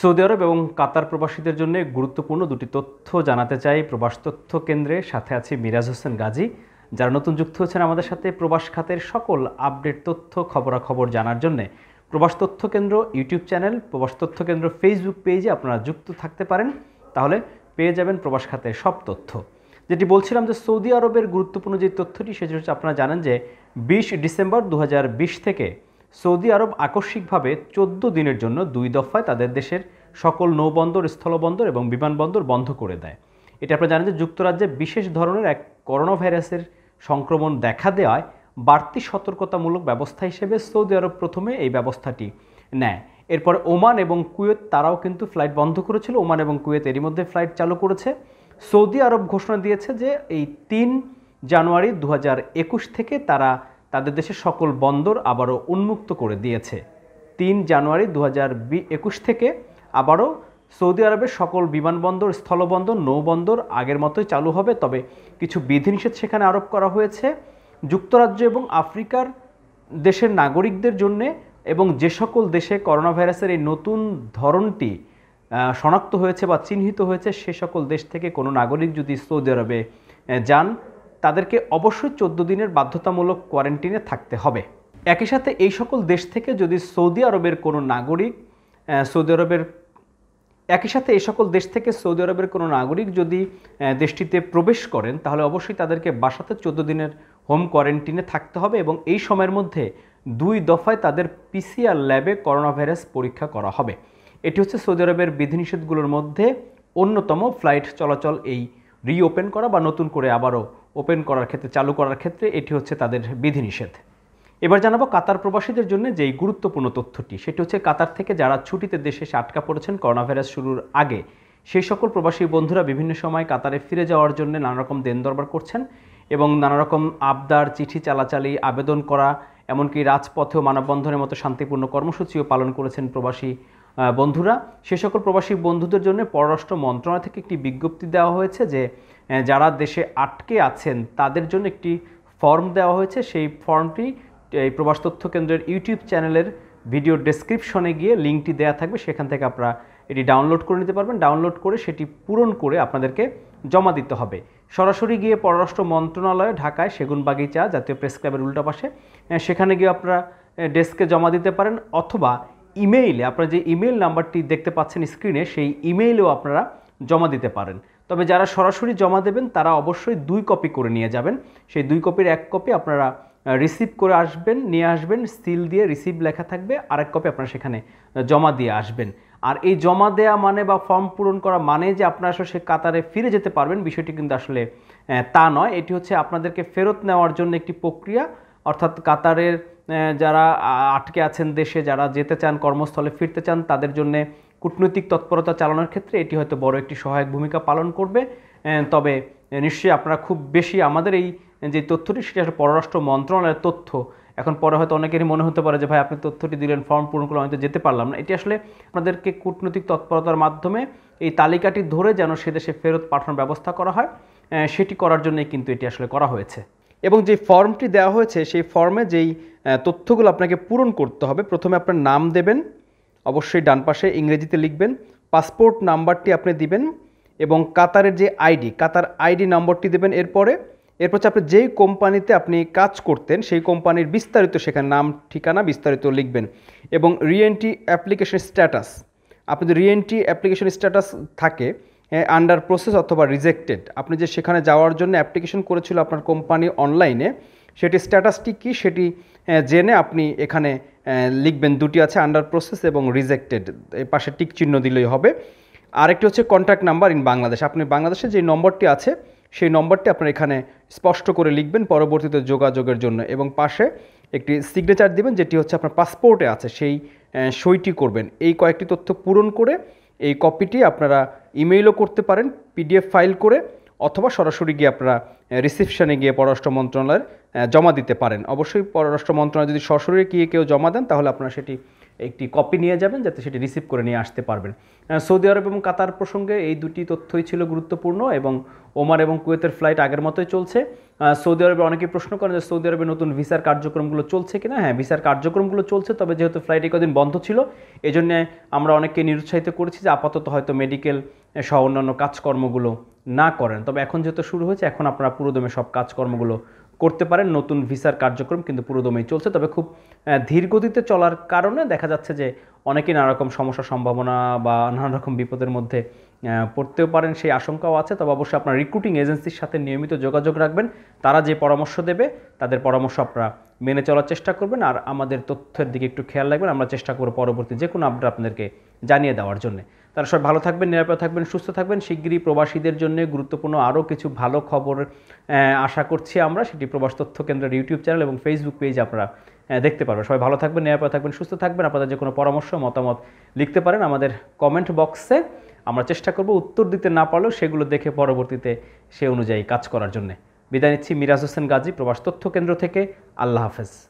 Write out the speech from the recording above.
Saudi আরব এবং কাতার প্রবাসীদের জন্য গুরুত্বপূর্ণ দুটি তথ্য জানাতে চাই প্রবাস তথ্য কেন্দ্রে সাথে আছে মিরাজ হোসেন গাজী যারা নতুন যুক্ত হয়েছেন আমাদের সাথে প্রবাস খাতের সকল আপডেট তথ্য খবরাখবর জানার জন্যে প্রবাস তথ্য কেন্দ্র ইউটিউব চ্যানেল প্রবাস তথ্য কেন্দ্র ফেসবুক পেজে আপনারা যুক্ত থাকতে পারেন তাহলে পেয়ে যাবেন প্রবাস খাতের সব তথ্য যেটি বলছিলাম যে সৌদি আরবের গুরুত্বপূর্ণ যে তথ্যটি সেটি হচ্ছে আপনারা জানেন যে বিশ ডিসেম্বর দু থেকে সৌদি আরব আকস্মিকভাবে চোদ্দ দিনের জন্য দুই দফায় তাদের দেশের সকল নৌবন্দর স্থলবন্দর এবং বিমানবন্দর বন্ধ করে দেয় এটা আপনি জানেন যে যুক্তরাজ্যে বিশেষ ধরনের এক করোনা ভাইরাসের সংক্রমণ দেখা দেওয়ায় বাড়তি সতর্কতামূলক ব্যবস্থা হিসেবে সৌদি আরব প্রথমে এই ব্যবস্থাটি নেয় এরপর ওমান এবং কুয়েত তারাও কিন্তু ফ্লাইট বন্ধ করেছিল ওমান এবং কুয়েত এরই মধ্যে ফ্লাইট চালু করেছে সৌদি আরব ঘোষণা দিয়েছে যে এই তিন জানুয়ারি দু থেকে তারা তাদের দেশের সকল বন্দর আবারও উন্মুক্ত করে দিয়েছে তিন জানুয়ারি দু থেকে আবারও সৌদি আরবের সকল বিমানবন্দর স্থলবন্দর নৌবন্দর আগের মতোই চালু হবে তবে কিছু বিধিনিষেধ সেখানে আরোপ করা হয়েছে যুক্তরাজ্য এবং আফ্রিকার দেশের নাগরিকদের জন্যে এবং যে সকল দেশে করোনা ভাইরাসের এই নতুন ধরনটি শনাক্ত হয়েছে বা চিহ্নিত হয়েছে সে সকল দেশ থেকে কোনো নাগরিক যদি সৌদি আরবে যান তাদেরকে অবশ্যই চোদ্দ দিনের বাধ্যতামূলক কোয়ারেন্টিনে থাকতে হবে একই সাথে এই সকল দেশ থেকে যদি সৌদি আরবের কোনো নাগরিক সৌদি আরবের একই সাথে এই সকল দেশ থেকে সৌদি আরবের কোনো নাগরিক যদি দেশটিতে প্রবেশ করেন তাহলে অবশ্যই তাদেরকে বাসাতে চোদ্দ দিনের হোম কোয়ারেন্টিনে থাকতে হবে এবং এই সময়ের মধ্যে দুই দফায় তাদের পিসিআর ল্যাবে করোনা ভাইরাস পরীক্ষা করা হবে এটি হচ্ছে সৌদি আরবের বিধিনিষেধগুলোর মধ্যে অন্যতম ফ্লাইট চলাচল এই রিওপেন করা বা নতুন করে আবারও ওপেন করার ক্ষেত্রে চালু করার ক্ষেত্রে এটি হচ্ছে তাদের বিধিনিষেধ এবার জানাবো কাতার প্রবাসীদের জন্য যেই গুরুত্বপূর্ণ তথ্যটি সেটি হচ্ছে কাতার থেকে যারা ছুটিতে দেশে এসে আটকা পড়েছেন করোনা ভাইরাস শুরুর আগে সেই সকল প্রবাসী বন্ধুরা বিভিন্ন সময় কাতারে ফিরে যাওয়ার জন্য নানারকম দেন দরবার করছেন এবং নানারকম আবদার চিঠি চালাচালি আবেদন করা এমনকি রাজপথেও মানববন্ধনের মতো শান্তিপূর্ণ কর্মসূচিও পালন করেছেন প্রবাসী বন্ধুরা সে সকল প্রবাসী বন্ধুদের জন্য পররাষ্ট্র মন্ত্রণালয় থেকে একটি বিজ্ঞপ্তি দেওয়া হয়েছে যে যারা দেশে আটকে আছেন তাদের জন্য একটি ফর্ম দেওয়া হয়েছে সেই ফর্মটি এই প্রবাস তথ্য কেন্দ্রের ইউটিউব চ্যানেলের ভিডিও ডেসক্রিপশনে গিয়ে লিঙ্কটি দেওয়া থাকবে সেখান থেকে আপনারা এটি ডাউনলোড করে নিতে পারবেন ডাউনলোড করে সেটি পূরণ করে আপনাদেরকে জমা দিতে হবে সরাসরি গিয়ে পররাষ্ট্র মন্ত্রণালয় ঢাকায় সেগুন বাগিচা জাতীয় প্রেস ক্লাবের উল্টা পাশে সেখানে গিয়ে আপনারা ডেস্কে জমা দিতে পারেন অথবা ইমেইলে আপনারা যে ইমেইল নাম্বারটি দেখতে পাচ্ছেন স্ক্রিনে সেই ইমেইলেও আপনারা জমা দিতে পারেন তবে যারা সরাসরি জমা দেবেন তারা অবশ্যই দুই কপি করে নিয়ে যাবেন সেই দুই কপির এক কপি আপনারা রিসিভ করে আসবেন নিয়ে আসবেন স্টিল দিয়ে রিসিভ লেখা থাকবে আর এক কপি আপনারা সেখানে জমা দিয়ে আসবেন আর এই জমা দেয়া মানে বা ফর্ম পূরণ করা মানে যে আপনারা আসলে সে কাতারে ফিরে যেতে পারবেন বিষয়টি কিন্তু আসলে তা নয় এটি হচ্ছে আপনাদেরকে ফেরত নেওয়ার জন্য একটি প্রক্রিয়া অর্থাৎ কাতারের যারা আটকে আছেন দেশে যারা যেতে চান কর্মস্থলে ফিরতে চান তাদের জন্য কূটনৈতিক তৎপরতা চালানোর ক্ষেত্রে এটি হয়তো বড় একটি সহায়ক ভূমিকা পালন করবে তবে নিশ্চয়ই আপনারা খুব বেশি আমাদের এই যে তথ্যটি সেটি আসলে পররাষ্ট্র মন্ত্রণালয়ের তথ্য এখন পরে হয়তো অনেকেরই মনে হতে পারে যে ভাই আপনি তথ্যটি দিলেন ফর্ম পূরণ করলে হয়তো যেতে পারলাম না এটি আসলে আপনাদেরকে কূটনৈতিক তৎপরতার মাধ্যমে এই তালিকাটি ধরে যেন সে দেশে ফেরত পাঠানোর ব্যবস্থা করা হয় সেটি করার জন্যই কিন্তু এটি আসলে করা হয়েছে এবং যে ফর্মটি দেওয়া হয়েছে সেই ফর্মে যেই তথ্যগুলো আপনাকে পূরণ করতে হবে প্রথমে আপনার নাম দেবেন অবশ্যই ডান পাশে ইংরেজিতে লিখবেন পাসপোর্ট নাম্বারটি আপনি দিবেন এবং কাতারের যে আইডি কাতার আইডি নম্বরটি দেবেন এরপরে এরপর হচ্ছে আপনি যেই কোম্পানিতে আপনি কাজ করতেন সেই কোম্পানির বিস্তারিত সেখানে নাম ঠিকানা বিস্তারিত লিখবেন এবং রিএনটি অ্যাপ্লিকেশন স্ট্যাটাস যদি রিএনটি অ্যাপ্লিকেশন স্ট্যাটাস থাকে আন্ডার প্রসেস অথবা রিজেক্টেড আপনি যে সেখানে যাওয়ার জন্য অ্যাপ্লিকেশন করেছিল আপনার কোম্পানি অনলাইনে সেটি স্ট্যাটাসটি কী সেটি জেনে আপনি এখানে লিখবেন দুটি আছে আন্ডার প্রসেস এবং রিজেক্টেড এর পাশে টিক চিহ্ন দিলেই হবে আরেকটি হচ্ছে কন্ট্যাক্ট নাম্বার ইন বাংলাদেশ আপনি বাংলাদেশে যে নম্বরটি আছে সেই নম্বরটি আপনার এখানে স্পষ্ট করে লিখবেন পরবর্তীতে যোগাযোগের জন্য এবং পাশে একটি সিগনেচার দিবেন যেটি হচ্ছে আপনার পাসপোর্টে আছে সেই সইটি করবেন এই কয়েকটি তথ্য পূরণ করে এই কপিটি আপনারা ইমেইলও করতে পারেন পিডিএফ ফাইল করে অথবা সরাসরি গিয়ে আপনারা রিসেপশনে গিয়ে পররাষ্ট্র মন্ত্রণালয়ের জমা দিতে পারেন অবশ্যই পররাষ্ট্র মন্ত্রণালয় যদি সরাসরি গিয়ে কেউ জমা দেন তাহলে আপনারা সেটি একটি কপি নিয়ে যাবেন যাতে সেটি রিসিভ করে নিয়ে আসতে পারবেন সৌদি আরব এবং কাতার প্রসঙ্গে এই দুটি তথ্যই ছিল গুরুত্বপূর্ণ এবং ওমার এবং কুয়েতের ফ্লাইট আগের মতোই চলছে সৌদি আরবে অনেকেই প্রশ্ন করেন যে সৌদি আরবে নতুন ভিসার কার্যক্রমগুলো চলছে কিনা হ্যাঁ ভিসার কার্যক্রমগুলো চলছে তবে যেহেতু ফ্লাইট কদিন বন্ধ ছিল এজন্য আমরা অনেককে নিরুৎসাহিত করেছি যে আপাতত হয়তো মেডিকেল সহ অন্যান্য কাজকর্মগুলো না করেন তবে এখন যেহেতু শুরু হয়েছে এখন আপনারা পুরোদমে সব কাজকর্মগুলো করতে পারেন নতুন ভিসার কার্যক্রম কিন্তু পুরোদমেই চলছে তবে খুব ধীর গতিতে চলার কারণে দেখা যাচ্ছে যে অনেকে নানারকম সমস্যার সম্ভাবনা বা নানা রকম বিপদের মধ্যে পড়তেও পারেন সেই আশঙ্কাও আছে তবে অবশ্যই আপনার রিক্রুটিং এজেন্সির সাথে নিয়মিত যোগাযোগ রাখবেন তারা যে পরামর্শ দেবে তাদের পরামর্শ আপনারা মেনে চলার চেষ্টা করবেন আর আমাদের তথ্যের দিকে একটু খেয়াল রাখবেন আমরা চেষ্টা করব পরবর্তী যে কোনো আপডেট আপনাদেরকে জানিয়ে দেওয়ার জন্যে তারা সব ভালো থাকবেন নিরাপদ থাকবেন সুস্থ থাকবেন শিগগিরই প্রবাসীদের জন্য গুরুত্বপূর্ণ আরও কিছু ভালো খবর আশা করছি আমরা সেটি প্রবাস তথ্য কেন্দ্রের ইউটিউব চ্যানেল এবং ফেসবুক পেজ আপনারা দেখতে পারবেন সবাই ভালো থাকবেন নিরাপদ থাকবেন সুস্থ থাকবেন আপনাদের যে কোনো পরামর্শ মতামত লিখতে পারেন আমাদের কমেন্ট বক্সে আমরা চেষ্টা করব উত্তর দিতে না পারলেও সেগুলো দেখে পরবর্তীতে সে অনুযায়ী কাজ করার জন্য বিদায় নিচ্ছি মিরাজ হোসেন গাজী প্রবাস তথ্য কেন্দ্র থেকে আল্লাহ হাফেজ